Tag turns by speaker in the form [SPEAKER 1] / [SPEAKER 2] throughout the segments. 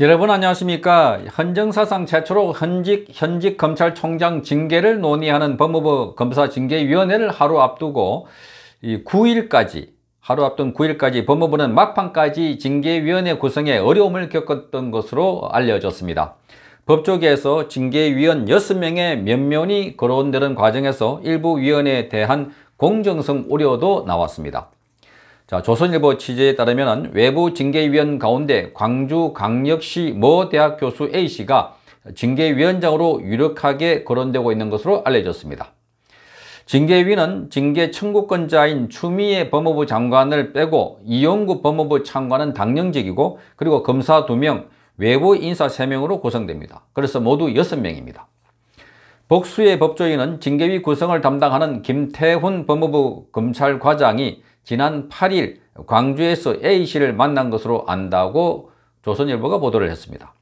[SPEAKER 1] 여러분 안녕하십니까 헌정사상 최초로 현직 현직 검찰총장 징계를 논의하는 법무부 검사징계위원회를 하루 앞두고 9일까지 하루 앞둔 9일까지 법무부는 막판까지 징계위원회 구성에 어려움을 겪었던 것으로 알려졌습니다. 법조계에서 징계위원 6명의 면면이 거론되는 과정에서 일부 위원회에 대한 공정성 우려도 나왔습니다. 자, 조선일보 취재에 따르면 외부 징계위원 가운데 광주광역시 모 대학 교수 A씨가 징계위원장으로 유력하게 거론되고 있는 것으로 알려졌습니다. 징계위는 징계 청구권자인 추미애 법무부 장관을 빼고 이용구 법무부 장관은 당령직이고 그리고 검사 2명, 외부 인사 3명으로 구성됩니다. 그래서 모두 6명입니다. 복수의 법조인은 징계위 구성을 담당하는 김태훈 법무부 검찰과장이 지난 8일 광주에서 A씨를 만난 것으로 안다고 조선일보가 보도를 했습니다.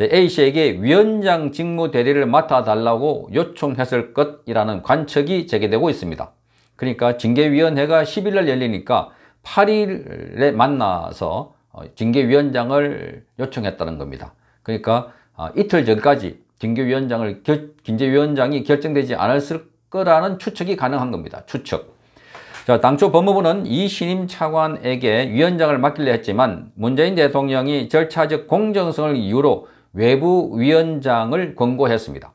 [SPEAKER 1] A씨에게 위원장 직무 대리를 맡아달라고 요청했을 것이라는 관측이 제기되고 있습니다. 그러니까 징계위원회가 10일 날 열리니까 8일에 만나서 징계위원장을 요청했다는 겁니다. 그러니까 아, 이틀 전까지 징계위원장을 결, 징계위원장이 결정되지 않았을 거라는 추측이 가능한 겁니다. 추측. 자, 당초 법무부는 이신임 차관에게 위원장을 맡기려 했지만 문재인 대통령이 절차적 공정성을 이유로 외부 위원장을 권고했습니다.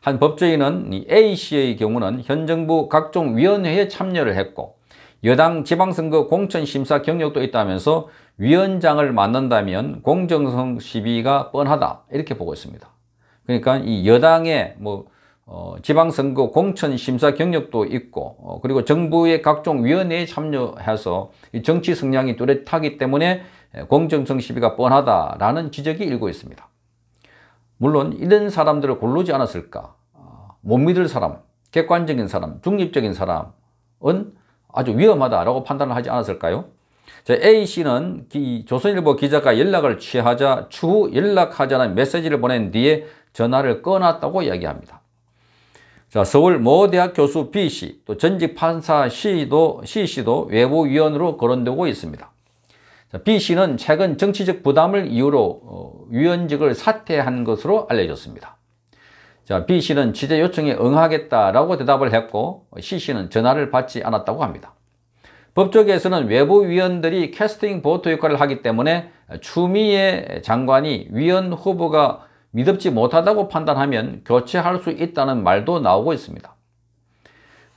[SPEAKER 1] 한 법조인은 A씨의 경우는 현 정부 각종 위원회에 참여를 했고 여당 지방선거 공천심사 경력도 있다면서 위원장을 맡는다면 공정성 시비가 뻔하다 이렇게 보고 있습니다. 그러니까 이 여당의 뭐 어, 지방선거 공천 심사 경력도 있고 어, 그리고 정부의 각종 위원회에 참여해서 정치 성향이 뚜렷하기 때문에 공정성 시비가 뻔하다라는 지적이 일고 있습니다. 물론 이런 사람들을 고르지 않았을까 어, 못 믿을 사람, 객관적인 사람, 중립적인 사람은 아주 위험하다라고 판단을 하지 않았을까요? A씨는 기, 조선일보 기자가 연락을 취하자 추후 연락하자는 메시지를 보낸 뒤에 전화를 끊었다고 이야기합니다. 자, 서울 모 대학 교수 B씨, 또 전직 판사 C도, C씨도 외부위원으로 거론되고 있습니다. 자, B씨는 최근 정치적 부담을 이유로 어, 위원직을 사퇴한 것으로 알려졌습니다. 자, B씨는 취재 요청에 응하겠다라고 대답을 했고 C씨는 전화를 받지 않았다고 합니다. 법조계에서는 외부 위원들이 캐스팅 보트 역할을 하기 때문에 추미애 장관이 위원 후보가 믿음지 못하다고 판단하면 교체할 수 있다는 말도 나오고 있습니다.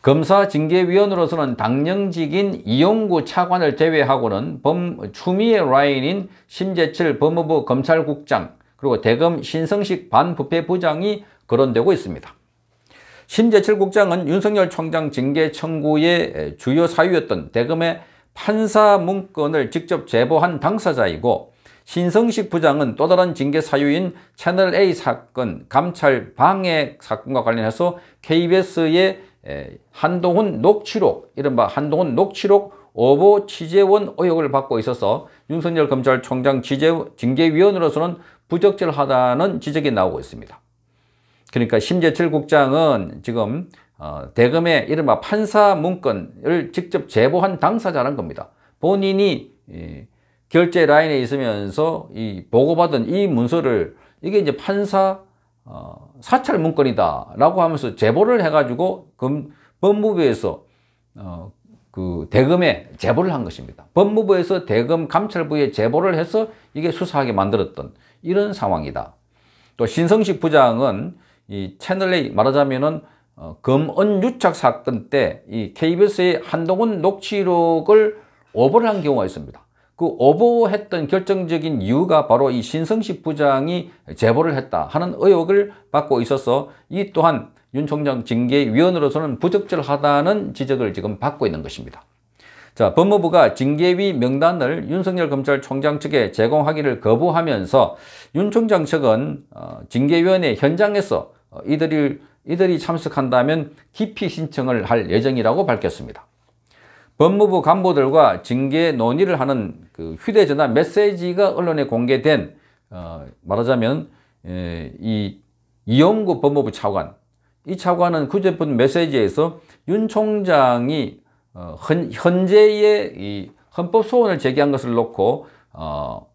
[SPEAKER 1] 검사징계위원으로서는 당령직인 이용구 차관을 제외하고는 범, 추미애 라인인 심재철 법무부 검찰국장 그리고 대검 신성식 반부패부장이 거론되고 있습니다. 심재철 국장은 윤석열 총장 징계 청구의 주요 사유였던 대검의 판사 문건을 직접 제보한 당사자이고 신성식 부장은 또 다른 징계 사유인 채널A 사건, 감찰 방해 사건과 관련해서 KBS의 한동훈 녹취록, 이른바 한동훈 녹취록 오보 취재원 의혹을 받고 있어서 윤석열 검찰총장 지재, 징계위원으로서는 부적절하다는 지적이 나오고 있습니다. 그러니까 심재철 국장은 지금 어, 대검의 이른바 판사 문건을 직접 제보한 당사자라는 겁니다. 본인이 이, 결제 라인에 있으면서 이 보고받은 이 문서를 이게 이제 판사 어, 사찰 문건이다 라고 하면서 제보를 해가지고 금, 법무부에서 어, 그 대금에 제보를 한 것입니다. 법무부에서 대금 감찰부에 제보를 해서 이게 수사하게 만들었던 이런 상황이다. 또 신성식 부장은 이 채널A 말하자면은 어, 금은유착 사건 때 이 KBS의 한동훈 녹취록을 오버를 한 경우가 있습니다. 그 오보했던 결정적인 이유가 바로 이 신성식 부장이 제보를 했다 하는 의혹을 받고 있어서 이 또한 윤 총장 징계위원으로서는 부적절하다는 지적을 지금 받고 있는 것입니다. 자, 법무부가 징계위 명단을 윤석열 검찰총장 측에 제공하기를 거부하면서 윤 총장 측은 어, 징계위원회 현장에서 어, 이들이, 이들이 참석한다면 기피 신청을 할 예정이라고 밝혔습니다. 법무부 간부들과 징계 논의를 하는 그 휴대전화 메시지가 언론에 공개된 어, 말하자면 에, 이 이영구 법무부 차관 이 차관은 구제분 메시지에서 윤 총장이 어, 헌, 현재의 이 헌법 소원을 제기한 것을 놓고 어,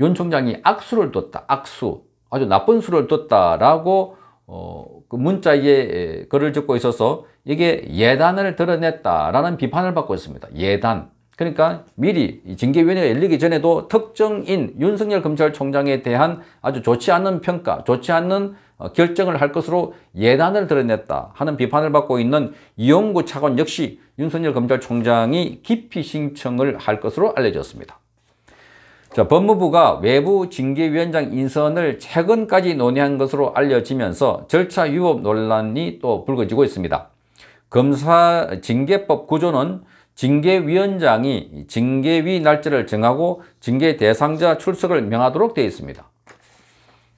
[SPEAKER 1] 윤 총장이 악수를 뒀다 악수 아주 나쁜 수를 뒀다라고 어, 그 문자에 글을 적고 있어서 이게 예단을 드러냈다라는 비판을 받고 있습니다. 예단. 그러니까 미리 징계위원회가 열리기 전에도 특정인 윤석열 검찰총장에 대한 아주 좋지 않은 평가, 좋지 않은 어, 결정을 할 것으로 예단을 드러냈다 하는 비판을 받고 있는 이용구 차관 역시 윤석열 검찰총장이 기피 신청을 할 것으로 알려졌습니다. 자, 법무부가 외부 징계위원장 인선을 최근까지 논의한 것으로 알려지면서 절차 위법 논란이 또 불거지고 있습니다. 검사 징계법 구조는 징계위원장이 징계위 날짜를 정하고 징계 대상자 출석을 명하도록 되어 있습니다.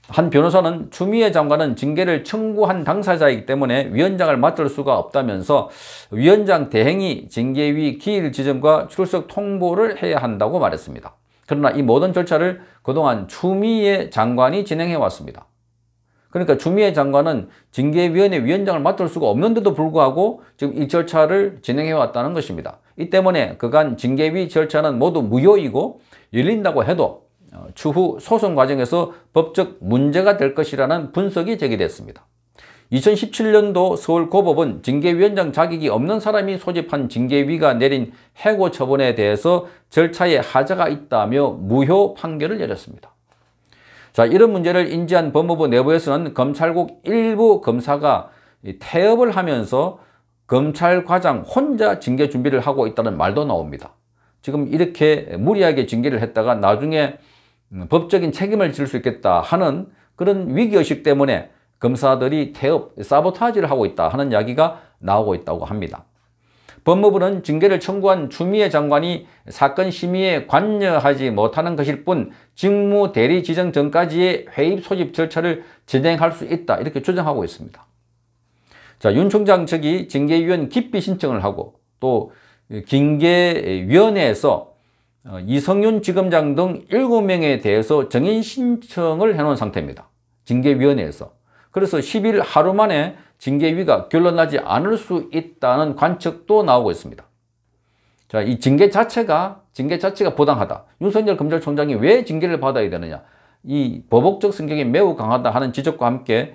[SPEAKER 1] 한 변호사는 추미애 장관은 징계를 청구한 당사자이기 때문에 위원장을 맡을 수가 없다면서 위원장 대행이 징계위 기일 지점과 출석 통보를 해야 한다고 말했습니다. 그러나 이 모든 절차를 그동안 추미애 장관이 진행해 왔습니다. 그러니까 추미애 장관은 징계위원회 위원장을 맡을 수가 없는데도 불구하고 지금 이 절차를 진행해 왔다는 것입니다. 이 때문에 그간 징계위 절차는 모두 무효이고 열린다고 해도 어, 추후 소송 과정에서 법적 문제가 될 것이라는 분석이 제기됐습니다. 2017년도 서울고법은 징계위원장 자격이 없는 사람이 소집한 징계위가 내린 해고 처분에 대해서 절차에 하자가 있다며 무효 판결을 내렸습니다. 자 이런 문제를 인지한 법무부 내부에서는 검찰국 일부 검사가 태업을 하면서 검찰과장 혼자 징계 준비를 하고 있다는 말도 나옵니다. 지금 이렇게 무리하게 징계를 했다가 나중에 음, 법적인 책임을 질 수 있겠다 하는 그런 위기의식 때문에 검사들이 태업, 사보타지를 하고 있다 하는 이야기가 나오고 있다고 합니다. 법무부는 징계를 청구한 추미애 장관이 사건 심의에 관여하지 못하는 것일 뿐 직무 대리 지정 전까지의 회입 소집 절차를 진행할 수 있다 이렇게 주장하고 있습니다. 자, 윤 총장 측이 징계위원 기피 신청을 하고 또 징계위원회에서 어, 이성윤 지검장 등 7명에 대해서 정인 신청을 해놓은 상태입니다. 징계위원회에서. 그래서 10일 하루 만에 징계위가 결론나지 않을 수 있다는 관측도 나오고 있습니다. 자, 이 징계 자체가 징계 자체가 부당하다. 윤석열 검찰총장이 왜 징계를 받아야 되느냐. 이 보복적 성격이 매우 강하다 하는 지적과 함께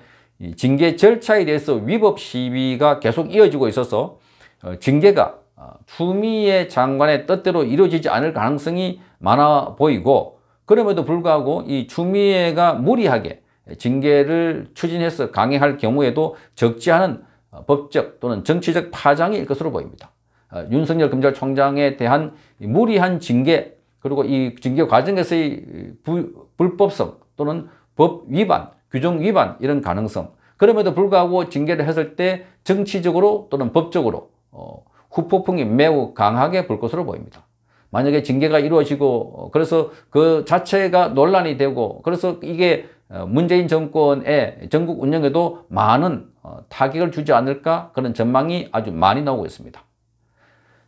[SPEAKER 1] 징계 절차에 대해서 위법 시위가 계속 이어지고 있어서 어, 징계가 어, 추미애 장관의 뜻대로 이루어지지 않을 가능성이 많아 보이고 그럼에도 불구하고 이 추미애가 무리하게 징계를 추진해서 강행할 경우에도 적지 않은 법적 또는 정치적 파장이 일 것으로 보입니다. 어, 윤석열 검찰총장에 대한 무리한 징계 그리고 이 징계 과정에서의 부, 불법성 또는 법 위반, 규정 위반 이런 가능성 그럼에도 불구하고 징계를 했을 때 정치적으로 또는 법적으로 어, 후폭풍이 매우 강하게 불 것으로 보입니다. 만약에 징계가 이루어지고 어, 그래서 그 자체가 논란이 되고 그래서 이게 어, 문재인 정권의 전국 운영에도 많은 어, 타격을 주지 않을까 그런 전망이 아주 많이 나오고 있습니다.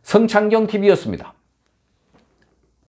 [SPEAKER 1] 성창경TV였습니다.